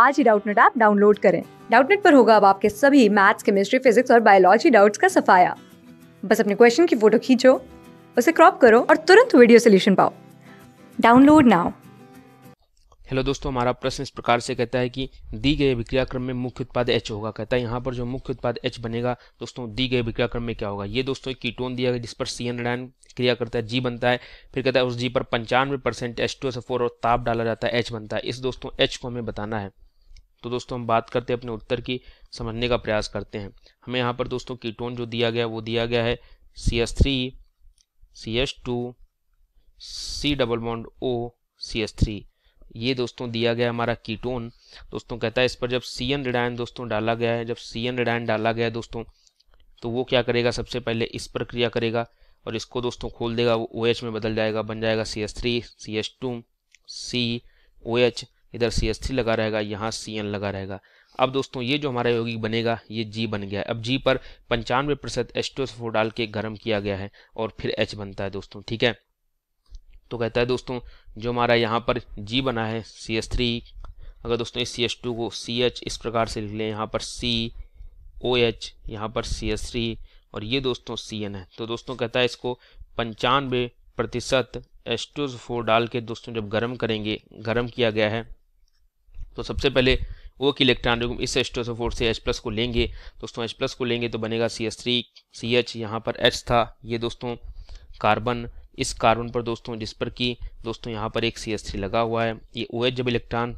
आज ही Doubtnut app download करें डाउटनेट पर होगा अब आपके सभी मैथ्स केमिस्ट्री फिजिक्स और बायोलॉजी डाउट्स का सफाया बस अपने क्वेश्चन की फोटो खींचो उसे क्रॉप करो और तुरंत वीडियो सोल्यूशन पाओ डाउनलोड नाउ हेलो दोस्तों हमारा प्रश्न इस प्रकार से कहता है कि दी गए विक्रियाक्रम में मुख्य उत्पाद एच होगा कहता है यहाँ पर जो मुख्य उत्पाद एच बनेगा दोस्तों दी गए विक्रियाक्रम में क्या होगा ये दोस्तों एक कीटोन दिया गया जिस पर सी एन क्रिया करता है जी बनता है फिर कहता है उस जी पर पंचानवे percent H two S four और ताप डाला जाता है एच बनता है इस दोस्तों एच को हमें बताना है तो दोस्तों हम बात करते हैं अपने उत्तर की समझने का प्रयास करते हैं हमें यहाँ पर दोस्तों कीटोन जो दिया गया वो दिया गया है C S three C S two C double bond O C S three ये दोस्तों दिया गया हमारा कीटोन दोस्तों कहता है इस पर जब सी एन रिडायन दोस्तों डाला गया है जब सी एन रिडायन डाला गया है दोस्तों तो वो क्या करेगा सबसे पहले इस पर क्रिया करेगा और इसको दोस्तों खोल देगा वो ओ OH में बदल जाएगा बन जाएगा C S three C S two C O OH, H इधर सी एस थ्री लगा रहेगा यहाँ सी एन लगा रहेगा अब दोस्तों ये जो हमारा यौगिक बनेगा ये जी बन गया है अब जी पर पंचानवे प्रतिशत एच टू एस फोर डाल के गर्म किया गया है और फिर एच बनता है दोस्तों ठीक है तो कहता है दोस्तों जो हमारा यहाँ पर जी बना है सी एस थ्री अगर दोस्तों इस सी एस टू को सी एच इस प्रकार से लिख लें यहाँ पर सी ओ एच यहाँ पर सी एस थ्री और ये दोस्तों सी एन है तो दोस्तों कहता है इसको पंचानवे प्रतिशत एच टू फोर डाल के दोस्तों जब गर्म करेंगे गर्म किया गया है तो सबसे पहले वो कि इलेक्ट्रॉन रूप इस एस्टोसोफोर से एच प्लस को लेंगे दोस्तों एच प्लस को लेंगे तो बनेगा C S three C H यहाँ पर एच था ये दोस्तों कार्बन इस कार्बन पर दोस्तों जिस पर कि दोस्तों यहाँ पर एक सी एस थ्री लगा हुआ है ये ओ OH एच जब इलेक्ट्रॉन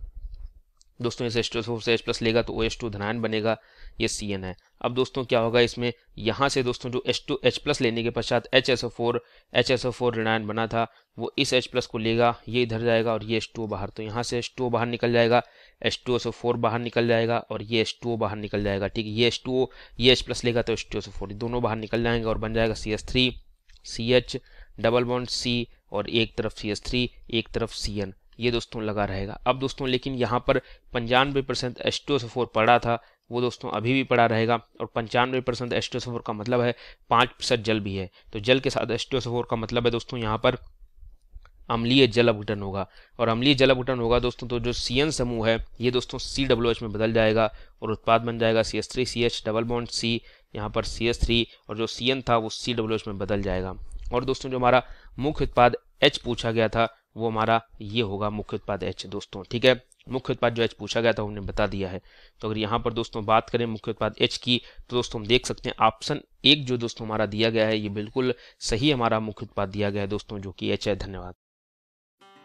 दोस्तों इस एच टू फोर से एच प्लस लेगा तो ओ एच टू धनायन बनेगा ये सी एन है अब दोस्तों क्या होगा इसमें यहाँ से दोस्तों जो एच टू एच प्लस लेने के पश्चात H S O four H S O four ऋणायन बना था वो इस एच प्लस को लेगा ये इधर जाएगा और ये एच टू बाहर तो यहाँ से एच टू बाहर निकल जाएगा H two S O four बाहर निकल जाएगा और ये एच टू बाहर निकल जाएगा ठीक है ये एच टू ये एच प्लस लेगा तो H two S O four दोनों बाहर निकल जाएंगे और बन जाएगा C S three C H double bond C और एक तरफ सी एस थ्री एक तरफ सी एन ये दोस्तों लगा रहेगा अब दोस्तों लेकिन यहाँ पर पंचानवे परसेंट एस टू पड़ा था वो दोस्तों अभी भी पड़ा रहेगा और पंचानवे परसेंट एस टू का मतलब है पाँच प्रतिशत जल भी है तो जल के साथ एस टू का मतलब है दोस्तों यहाँ पर अम्लीय जल अपघटन होगा और अम्लीय जल अपघटन होगा दोस्तों तो जो सी एन समूह है ये दोस्तों सी डब्ल्यू एच में बदल जाएगा और उत्पाद बन जाएगा C S three C H double bond C यहाँ पर सी एस थ्री और जो सी एन था वो सी डब्ल्यू एच में बदल जाएगा और दोस्तों जो हमारा मुख्य उत्पाद एच पूछा गया था वो हमारा ये होगा मुख्य उत्पाद एच दोस्तों ठीक है मुख्य उत्पाद जो एच पूछा गया था हमने बता दिया है तो अगर यहाँ पर दोस्तों बात करें मुख्य उत्पाद एच की तो दोस्तों हम देख सकते हैं ऑप्शन एक जो दोस्तों हमारा दिया गया है ये बिल्कुल सही हमारा मुख्य उत्पाद दिया गया है दोस्तों जो कि एच है धन्यवाद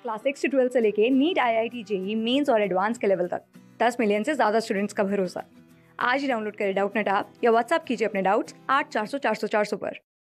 क्लास सिक्स से ट्वेल्थ से लेके NEET I I T JEE Mains और एडवांस के लेवल तक दस मिलियन से ज़्यादा स्टूडेंट्स का भरोसा आज ही डाउनलोड करें डाउट नेट आप या व्हाट्सअप कीजिए अपने डाउट्स आठ चार सौ चार सौ चार सौ पर